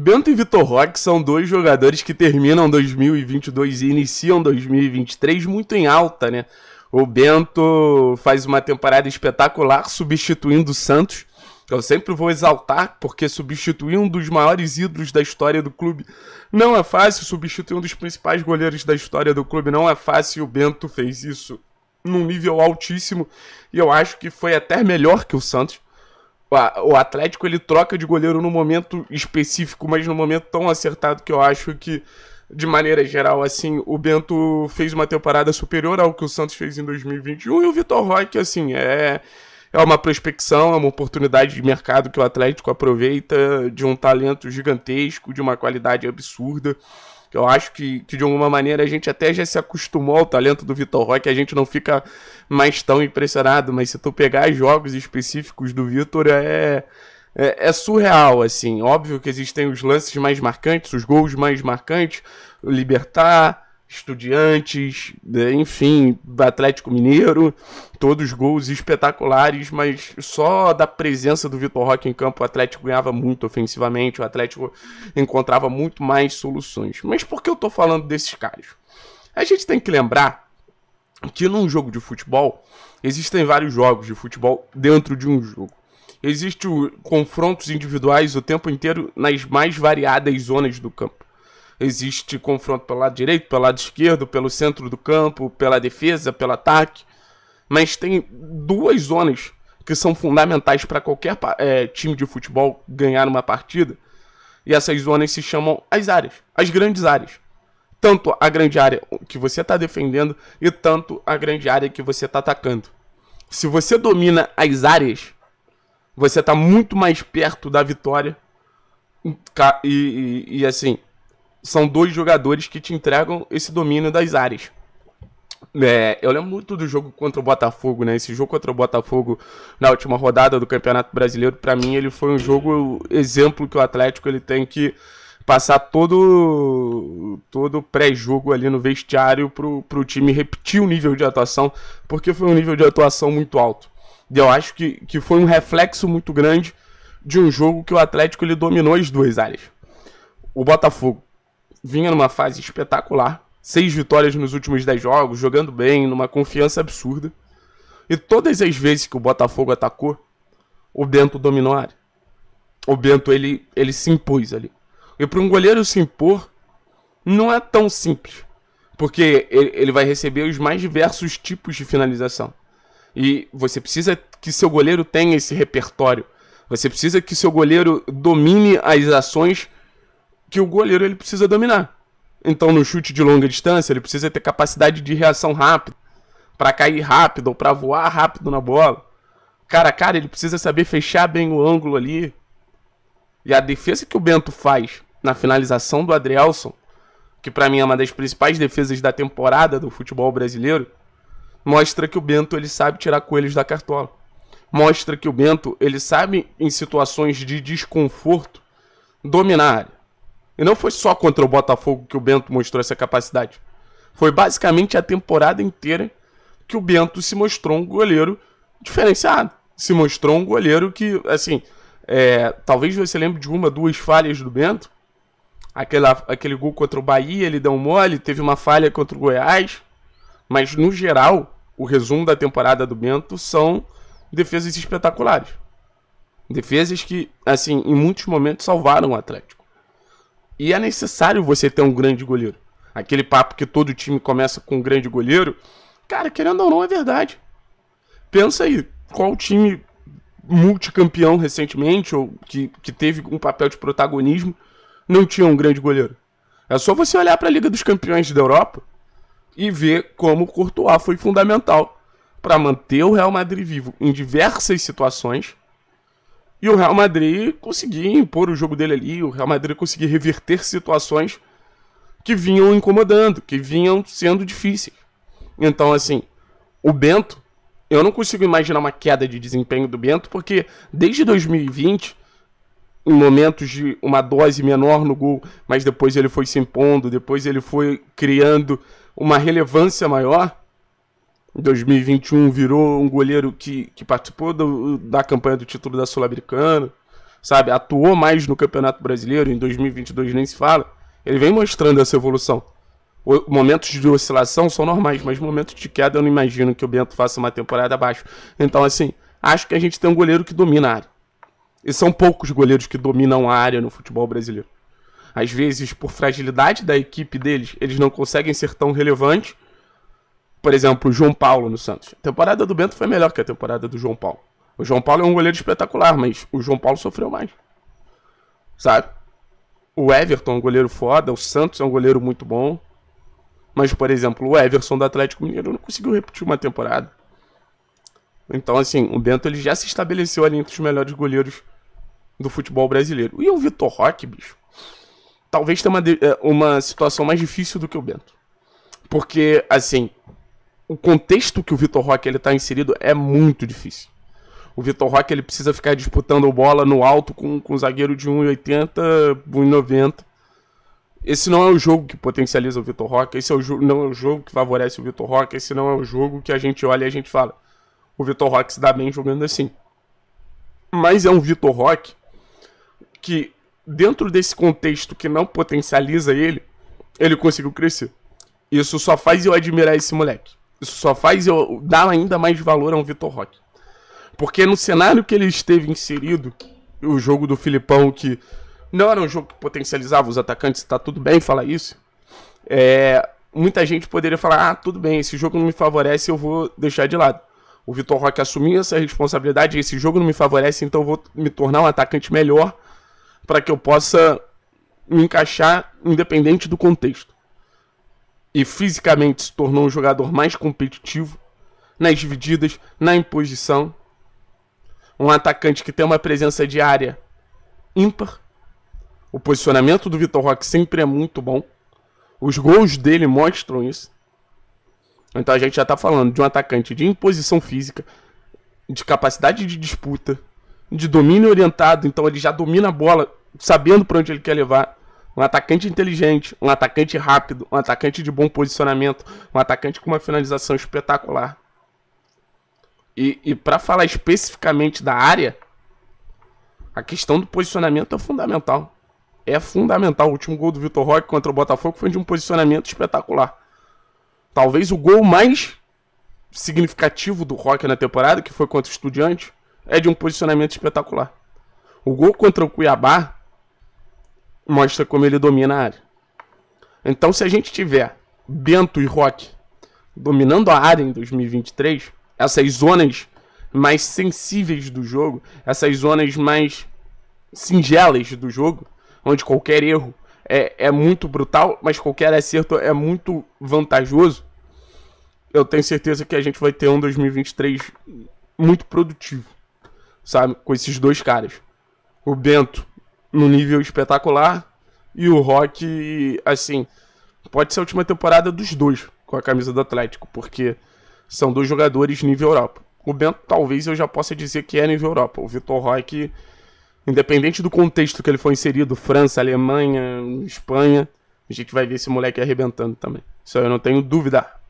Bento e Vitor Roque são dois jogadores que terminam 2022 e iniciam 2023 muito em alta, né? O Bento faz uma temporada espetacular substituindo o Santos. Eu sempre vou exaltar, porque substituir um dos maiores ídolos da história do clube não é fácil, substituir um dos principais goleiros da história do clube não é fácil, e o Bento fez isso num nível altíssimo, e eu acho que foi até melhor que o Santos o Atlético ele troca de goleiro no momento específico, mas no momento tão acertado que eu acho que, de maneira geral, assim, o Bento fez uma temporada superior ao que o Santos fez em 2021 e o Vitor Roque, assim, é, é uma prospecção, é uma oportunidade de mercado que o Atlético aproveita de um talento gigantesco, de uma qualidade absurda. Eu acho que, que, de alguma maneira a gente até já se acostumou ao talento do Vitor Roque, a gente não fica mais tão impressionado, mas se tu pegar jogos específicos do Vitor, é, é, é, surreal, assim. Óbvio que existem os lances mais marcantes, os gols mais marcantes, o Libertar, Estudiantes, né, enfim, Atlético Mineiro, todos gols espetaculares, mas só da presença do Vitor Roque em campo o Atlético ganhava muito ofensivamente, o Atlético encontrava muito mais soluções. Mas por que eu tô falando desses caras? A gente tem que lembrar que num jogo de futebol existem vários jogos de futebol dentro de um jogo. Existem confrontos individuais o tempo inteiro nas mais variadas zonas do campo existe confronto pelo lado direito, pelo lado esquerdo, pelo centro do campo, pela defesa, pelo ataque. Mas tem duas zonas que são fundamentais para qualquer é, time de futebol ganhar uma partida. E essas zonas se chamam as áreas, as grandes áreas. Tanto a grande área que você está defendendo e tanto a grande área que você está atacando. Se você domina as áreas, você está muito mais perto da vitória. E, e, e assim, são dois jogadores que te entregam esse domínio das áreas. É, eu lembro muito do jogo contra o Botafogo, né? Esse jogo contra o Botafogo na última rodada do Campeonato Brasileiro, para mim, ele foi um jogo exemplo que o Atlético ele tem que passar todo todo pré-jogo ali no vestiário para o time repetir o nível de atuação, porque foi um nível de atuação muito alto. E eu acho que, que foi um reflexo muito grande de um jogo que o Atlético ele dominou as duas áreas. O Botafogo vinha numa fase espetacular. Seis vitórias nos últimos dez jogos, jogando bem, numa confiança absurda. E todas as vezes que o Botafogo atacou, o Bento dominou a área. O Bento ele, ele se impôs ali. E para um goleiro se impor, não é tão simples. Porque ele, ele vai receber os mais diversos tipos de finalização. E você precisa que seu goleiro tenha esse repertório. Você precisa que seu goleiro domine as ações que o goleiro ele precisa dominar. Então, no chute de longa distância, ele precisa ter capacidade de reação rápida, para cair rápido ou para voar rápido na bola. Cara a cara, ele precisa saber fechar bem o ângulo ali. E a defesa que o Bento faz na finalização do Adrielson, que para mim é uma das principais defesas da temporada do futebol brasileiro, mostra que o Bento ele sabe tirar coelhos da cartola. Mostra que o Bento ele sabe em situações de desconforto dominar e não foi só contra o Botafogo que o Bento mostrou essa capacidade. Foi basicamente a temporada inteira que o Bento se mostrou um goleiro diferenciado. Se mostrou um goleiro que, assim, é, talvez você lembre de uma, duas falhas do Bento. Aquela, aquele gol contra o Bahia, ele deu um mole, teve uma falha contra o Goiás. Mas, no geral, o resumo da temporada do Bento são defesas espetaculares. Defesas que, assim, em muitos momentos salvaram o Atlético. E é necessário você ter um grande goleiro. Aquele papo que todo time começa com um grande goleiro, cara, querendo ou não, é verdade. Pensa aí, qual time multicampeão recentemente, ou que, que teve um papel de protagonismo, não tinha um grande goleiro? É só você olhar para a Liga dos Campeões da Europa e ver como o Courtois foi fundamental para manter o Real Madrid vivo em diversas situações e o Real Madrid conseguir impor o jogo dele ali, o Real Madrid conseguir reverter situações que vinham incomodando, que vinham sendo difíceis. Então, assim, o Bento, eu não consigo imaginar uma queda de desempenho do Bento, porque desde 2020, em momentos de uma dose menor no gol, mas depois ele foi se impondo, depois ele foi criando uma relevância maior em 2021 virou um goleiro que, que participou do, da campanha do título da Sul-Americana, sabe? Atuou mais no Campeonato Brasileiro, em 2022 nem se fala. Ele vem mostrando essa evolução. O, momentos de oscilação são normais, mas momentos de queda eu não imagino que o Bento faça uma temporada abaixo. Então, assim, acho que a gente tem um goleiro que domina a área. E são poucos goleiros que dominam a área no futebol brasileiro. Às vezes, por fragilidade da equipe deles, eles não conseguem ser tão relevantes por exemplo, o João Paulo no Santos. A temporada do Bento foi melhor que a temporada do João Paulo. O João Paulo é um goleiro espetacular, mas o João Paulo sofreu mais. Sabe? O Everton é um goleiro foda, o Santos é um goleiro muito bom. Mas, por exemplo, o Everson do Atlético Mineiro não conseguiu repetir uma temporada. Então, assim, o Bento ele já se estabeleceu ali entre os melhores goleiros do futebol brasileiro. E o Vitor Roque, bicho, talvez tenha uma, eh, uma situação mais difícil do que o Bento. Porque, assim, o contexto que o Vitor Roque ele está inserido é muito difícil. O Vitor Roque ele precisa ficar disputando bola no alto com, com um zagueiro de 1,80, 1,90. Esse não é o jogo que potencializa o Vitor Roque, esse é o não é o jogo que favorece o Vitor Roque, esse não é o jogo que a gente olha e a gente fala. O Vitor Roque se dá bem jogando assim. Mas é um Vitor Roque que, dentro desse contexto que não potencializa ele, ele conseguiu crescer. Isso só faz eu admirar esse moleque. Isso só faz eu dar ainda mais valor a um Vitor Roque. Porque no cenário que ele esteve inserido, o jogo do Filipão, que não era um jogo que potencializava os atacantes, tá tudo bem falar isso. É, muita gente poderia falar: ah, tudo bem, esse jogo não me favorece, eu vou deixar de lado. O Vitor Roque assumiu essa responsabilidade, esse jogo não me favorece, então eu vou me tornar um atacante melhor para que eu possa me encaixar independente do contexto e fisicamente se tornou um jogador mais competitivo nas divididas, na imposição. Um atacante que tem uma presença de área ímpar. O posicionamento do Vitor Roque sempre é muito bom. Os gols dele mostram isso. Então a gente já está falando de um atacante de imposição física, de capacidade de disputa, de domínio orientado. Então ele já domina a bola, sabendo para onde ele quer levar. Um atacante inteligente, um atacante rápido, um atacante de bom posicionamento, um atacante com uma finalização espetacular. E, e para falar especificamente da área, a questão do posicionamento é fundamental. É fundamental. O último gol do Vitor Roque contra o Botafogo foi de um posicionamento espetacular. Talvez o gol mais significativo do Roque na temporada, que foi contra o Estudiante, é de um posicionamento espetacular. O gol contra o Cuiabá mostra como ele domina a área. Então, se a gente tiver Bento e Rock dominando a área em 2023, essas zonas mais sensíveis do jogo, essas zonas mais singelas do jogo, onde qualquer erro é, é muito brutal, mas qualquer acerto é muito vantajoso, eu tenho certeza que a gente vai ter um 2023 muito produtivo, sabe? Com esses dois caras. O Bento no nível espetacular. E o Rock, assim, pode ser a última temporada dos dois com a camisa do Atlético, porque são dois jogadores nível Europa. O Bento talvez eu já possa dizer que é nível Europa. O Vitor Roque, independente do contexto que ele foi inserido, França, Alemanha, Espanha, a gente vai ver esse moleque arrebentando também. Isso eu não tenho dúvida.